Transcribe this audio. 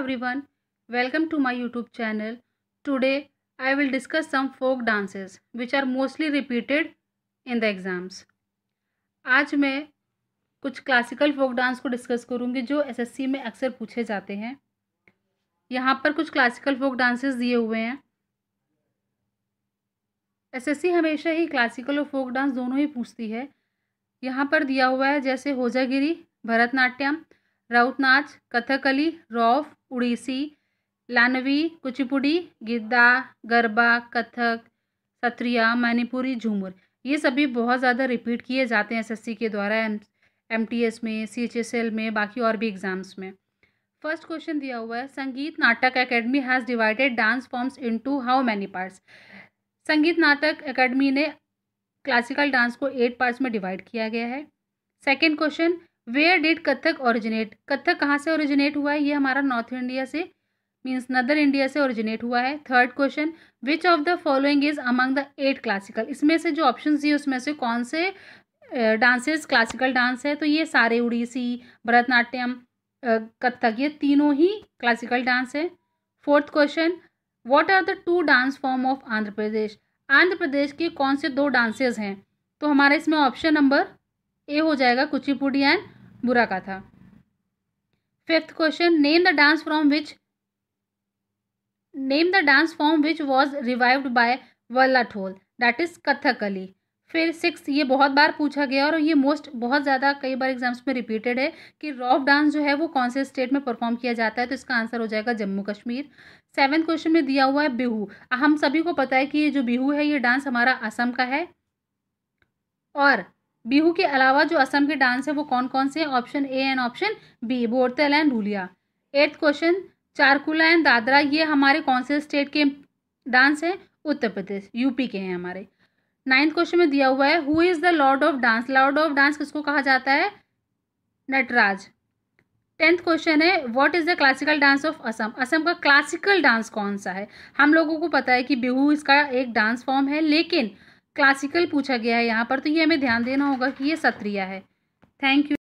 everyone welcome to my youtube channel today i will discuss some folk dances which are mostly repeated in the exams आज मैं कुछ classical folk dance को discuss करूंगी जो SSC में अक्सर पूछे जाते हैं यहाँ पर कुछ क्लासिकल फोक डांसेस दिए हुए हैं एसएससी हमेशा ही क्लासिकल और फोक डांस दोनों ही पूछती है यहाँ पर दिया हुआ है जैसे होजागिरी भरतनाट्यम राउत नाच कथकली रौफ उड़ीसी लानवी कुचिपुड़ी गिद्दा गरबा कथक सत्रिया मणिपुरी झूमर ये सभी बहुत ज़्यादा रिपीट किए जाते हैं एसएससी के द्वारा एम में सी में बाकी और भी एग्ज़ाम्स में फर्स्ट क्वेश्चन दिया हुआ है Sangeet Natak academy has divided dance forms into how many parts Sangeet Natak academy ने क्लासिकल डांस को एट पार्ट्स में डिवाइड किया गया है second question where did Kathak originate Kathak कहाँ से ओरिजिनेट हुआ है ये हमारा नॉर्थ इंडिया से मीन्स नदर इंडिया से ओरिजिनेट हुआ है third question which of the following is among the eight classical इसमें से जो ऑप्शन दिए उसमें से कौन से डांसेस क्लासिकल डांस है तो ये सारे उड़ीसी भरतनाट्यम कथक ये तीनों ही क्लासिकल डांस है fourth question what are the two dance form of Andhra Pradesh Andhra Pradesh के कौन से दो डांसेज हैं तो हमारे इसमें ऑप्शन नंबर ए हो जाएगा कुचिपुड़ी एंड बुरा का था fifth question name the dance from which name the dance form which was revived by Vallathol that is Kathakali फिर सिक्स ये बहुत बार पूछा गया और ये मोस्ट बहुत ज़्यादा कई बार एग्जाम्स में रिपीटेड है कि रॉफ डांस जो है वो कौन से स्टेट में परफॉर्म किया जाता है तो इसका आंसर हो जाएगा जम्मू कश्मीर सेवन क्वेश्चन में दिया हुआ है बिहू हम सभी को पता है कि ये जो बिहू है ये डांस हमारा असम का है और बिहू के अलावा जो असम के डांस है वो कौन कौन से हैं option A and option B बोरतल एंड रूलिया eighth question Charkula and Dadra ये हमारे कौन से स्टेट के डांस हैं उत्तर प्रदेश यूपी के हैं हमारे नाइन्थ क्वेश्चन में दिया हुआ है who is the lord of dance lord of dance किसको कहा जाता है नटराज टेंथ क्वेश्चन है what is the classical dance of Assam Assam का क्लासिकल डांस कौन सा है हम लोगों को पता है कि बिहू इसका एक डांस फॉर्म है लेकिन क्लासिकल पूछा गया है यहाँ पर तो ये हमें ध्यान देना होगा कि ये सत्रिया है थैंक यू